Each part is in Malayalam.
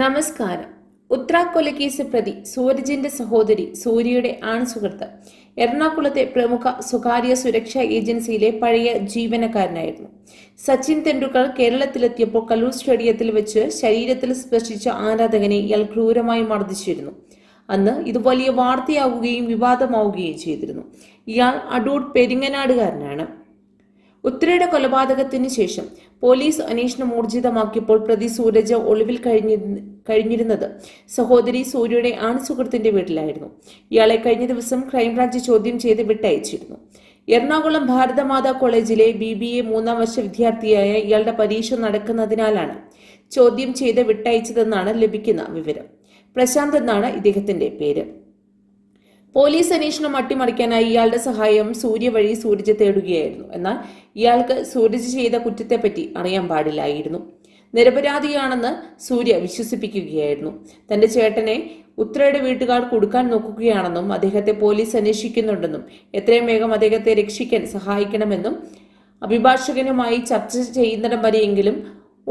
നമസ്കാരം ഉത്ര കൊലക്കേസ് പ്രതി സൂരജിന്റെ സഹോദരി സൂര്യയുടെ ആൺസുഹൃത്ത് എറണാകുളത്തെ പ്രമുഖ സ്വകാര്യ സുരക്ഷാ ഏജൻസിയിലെ പഴയ ജീവനക്കാരനായിരുന്നു സച്ചിൻ തെണ്ടുക്കൾ കേരളത്തിലെത്തിയപ്പോൾ കലൂർ സ്റ്റേഡിയത്തിൽ വെച്ച് ശരീരത്തിൽ സ്പർശിച്ച ആരാധകനെ ഇയാൾ ക്രൂരമായി മർദ്ദിച്ചിരുന്നു അന്ന് ഇത് വലിയ വാർത്തയാവുകയും വിവാദമാവുകയും ചെയ്തിരുന്നു ഇയാൾ അടൂർ പെരിങ്ങനാടുകാരനാണ് ഉത്തരയുടെ കൊലപാതകത്തിന് ശേഷം പോലീസ് അന്വേഷണം ഊർജിതമാക്കിയപ്പോൾ പ്രതി സൂരജ് ഒളിവിൽ കഴിഞ്ഞി കഴിഞ്ഞിരുന്നത് സഹോദരി സൂര്യയുടെ ആൺസുഹൃത്തിന്റെ വീട്ടിലായിരുന്നു ഇയാളെ കഴിഞ്ഞ ദിവസം ക്രൈംബ്രാഞ്ച് ചോദ്യം ചെയ്ത് വിട്ടയച്ചിരുന്നു എറണാകുളം ഭാരതമാതാ കോളേജിലെ ബി ബി എ മൂന്നാം വർഷ വിദ്യാർത്ഥിയായ ഇയാളുടെ പരീക്ഷ നടക്കുന്നതിനാലാണ് ചോദ്യം ചെയ്ത് വിട്ടയച്ചതെന്നാണ് ലഭിക്കുന്ന വിവരം പ്രശാന്ത് എന്നാണ് ഇദ്ദേഹത്തിന്റെ പേര് പോലീസ് അന്വേഷണം അട്ടിമറിക്കാനായി ഇയാളുടെ സഹായം സൂര്യ വഴി സൂരജ് തേടുകയായിരുന്നു എന്നാൽ ഇയാൾക്ക് സൂരജ് ചെയ്ത കുറ്റത്തെപ്പറ്റി അറിയാൻ പാടില്ലായിരുന്നു നിരപരാധിയാണെന്ന് സൂര്യ വിശ്വസിപ്പിക്കുകയായിരുന്നു തന്റെ ചേട്ടനെ ഉത്രയുടെ വീട്ടുകാർ കൊടുക്കാൻ നോക്കുകയാണെന്നും അദ്ദേഹത്തെ പോലീസ് അന്വേഷിക്കുന്നുണ്ടെന്നും എത്രയും വേഗം അദ്ദേഹത്തെ രക്ഷിക്കാൻ സഹായിക്കണമെന്നും അഭിഭാഷകനുമായി ചർച്ച ചെയ്യുന്നിടം വരെയെങ്കിലും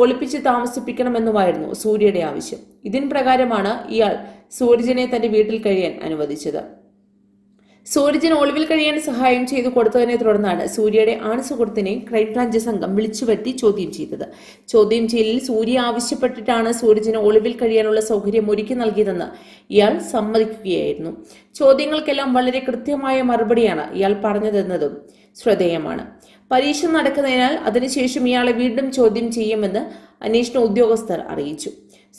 ഒളിപ്പിച്ച് താമസിപ്പിക്കണമെന്നുമായിരുന്നു സൂര്യയുടെ ആവശ്യം ഇതിൻ പ്രകാരമാണ് ഇയാൾ സൂരജിനെ തന്റെ വീട്ടിൽ കഴിയാൻ അനുവദിച്ചത് സൂരജിന് ഒളിവിൽ കഴിയാൻ സഹായം ചെയ്തു കൊടുത്തതിനെ തുടർന്നാണ് സൂര്യയുടെ സുഹൃത്തിനെ ക്രൈംബ്രാഞ്ച് സംഘം വിളിച്ചുവരുത്തി ചോദ്യം ചെയ്തത് ചോദ്യം ചെയ്യലിൽ സൂര്യ ആവശ്യപ്പെട്ടിട്ടാണ് സൂരജിന് ഒളിവിൽ കഴിയാനുള്ള സൗകര്യം ഒരുക്കി നൽകിയതെന്ന് ഇയാൾ സമ്മതിക്കുകയായിരുന്നു ചോദ്യങ്ങൾക്കെല്ലാം വളരെ കൃത്യമായ മറുപടിയാണ് ഇയാൾ പറഞ്ഞതെന്നതും ശ്രദ്ധേയമാണ് പരീക്ഷ നടക്കുന്നതിനാൽ അതിനുശേഷം ഇയാളെ വീണ്ടും ചോദ്യം ചെയ്യുമെന്ന് അന്വേഷണ ഉദ്യോഗസ്ഥർ അറിയിച്ചു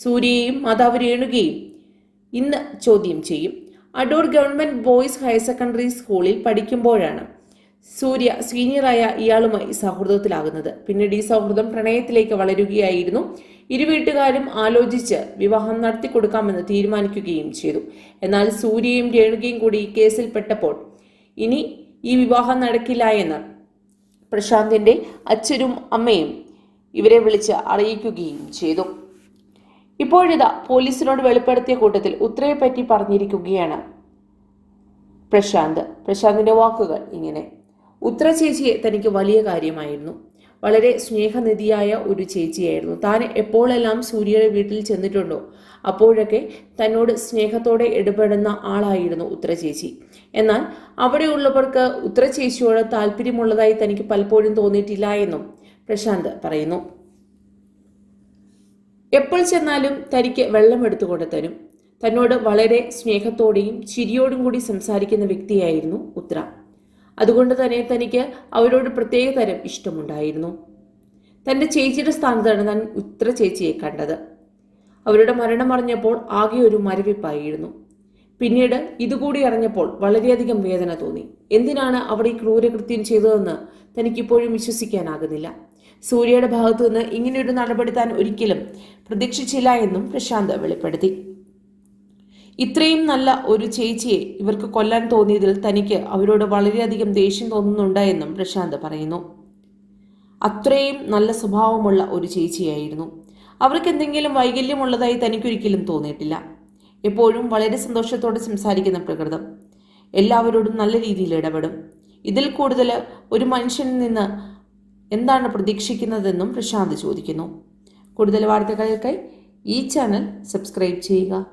സൂര്യയെയും മാതാവ് രേണുകയും ഇന്ന് ചോദ്യം ചെയ്യും Adoor government boys higher secondary സ്കൂളിൽ പഠിക്കുമ്പോഴാണ് സൂര്യ സീനിയറായ ഇയാളുമായി സൗഹൃദത്തിലാകുന്നത് പിന്നീട് ഈ സൗഹൃദം പ്രണയത്തിലേക്ക് വളരുകയായിരുന്നു ഇരുവീട്ടുകാരും ആലോചിച്ച് വിവാഹം നടത്തി കൊടുക്കാമെന്ന് തീരുമാനിക്കുകയും ചെയ്തു എന്നാൽ സൂര്യയും രേണുകയും കൂടി കേസിൽപ്പെട്ടപ്പോൾ ഇനി ഈ വിവാഹം നടക്കില്ല എന്ന് പ്രശാന്തിന്റെ അച്ഛനും അമ്മയും ഇവരെ വിളിച്ച് അറിയിക്കുകയും ചെയ്തു ഇപ്പോഴിതാ പോലീസിനോട് വെളിപ്പെടുത്തിയ കൂട്ടത്തിൽ ഉത്രയെപ്പറ്റി പറഞ്ഞിരിക്കുകയാണ് പ്രശാന്ത് പ്രശാന്തിന്റെ വാക്കുകൾ ഇങ്ങനെ ഉത്ര ചേച്ചിയെ തനിക്ക് വലിയ കാര്യമായിരുന്നു വളരെ സ്നേഹനിധിയായ ഒരു ചേച്ചിയായിരുന്നു താൻ എപ്പോഴെല്ലാം സൂര്യയുടെ വീട്ടിൽ ചെന്നിട്ടുണ്ടോ അപ്പോഴൊക്കെ തന്നോട് സ്നേഹത്തോടെ ഇടപെടുന്ന ആളായിരുന്നു ഉത്ര ചേച്ചി എന്നാൽ അവിടെയുള്ളവർക്ക് ഉത്ര ചേച്ചിയോട് താല്പര്യമുള്ളതായി തനിക്ക് പലപ്പോഴും തോന്നിയിട്ടില്ല എന്നും പ്രശാന്ത് പറയുന്നു എപ്പോൾ ചെന്നാലും തനിക്ക് വെള്ളം എടുത്തു കൊണ്ട് തരും തന്നോട് വളരെ സ്നേഹത്തോടെയും ചിരിയോടും കൂടി സംസാരിക്കുന്ന വ്യക്തിയായിരുന്നു ഉത്ര അതുകൊണ്ട് തന്നെ തനിക്ക് അവരോട് പ്രത്യേക തരം ഇഷ്ടമുണ്ടായിരുന്നു തൻ്റെ ചേച്ചിയുടെ സ്ഥാനത്താണ് താൻ ഉത്ര ചേച്ചിയെ കണ്ടത് അവരുടെ മരണം അറിഞ്ഞപ്പോൾ ആകെ ഒരു മരവിപ്പായിരുന്നു പിന്നീട് ഇതുകൂടി അറിഞ്ഞപ്പോൾ വളരെയധികം വേദന തോന്നി എന്തിനാണ് അവിടെ ഈ ക്രൂരകൃത്യം ചെയ്തതെന്ന് തനിക്കിപ്പോഴും വിശ്വസിക്കാനാകുന്നില്ല സൂര്യയുടെ ഭാഗത്തു നിന്ന് ഇങ്ങനെയൊരു നടപടി താൻ ഒരിക്കലും പ്രതീക്ഷിച്ചില്ല എന്നും പ്രശാന്ത് വെളിപ്പെടുത്തി ഇത്രയും നല്ല ഒരു ചേച്ചിയെ ഇവർക്ക് കൊല്ലാൻ തോന്നിയതിൽ തനിക്ക് അവരോട് വളരെയധികം ദേഷ്യം തോന്നുന്നുണ്ട് എന്നും പ്രശാന്ത് പറയുന്നു അത്രയും നല്ല സ്വഭാവമുള്ള ഒരു ചേച്ചിയായിരുന്നു അവർക്ക് എന്തെങ്കിലും വൈകല്യമുള്ളതായി തനിക്കൊരിക്കലും തോന്നിയിട്ടില്ല എപ്പോഴും വളരെ സന്തോഷത്തോടെ സംസാരിക്കുന്ന പ്രകൃതം എല്ലാവരോടും നല്ല രീതിയിൽ ഇടപെടും ഇതിൽ കൂടുതൽ ഒരു മനുഷ്യനിൽ നിന്ന് എന്താണ് പ്രതീക്ഷിക്കുന്നതെന്നും പ്രശാന്ത് ചോദിക്കുന്നു കൂടുതൽ വാർത്തകൾക്കായി ഈ ചാനൽ സബ്സ്ക്രൈബ് ചെയ്യുക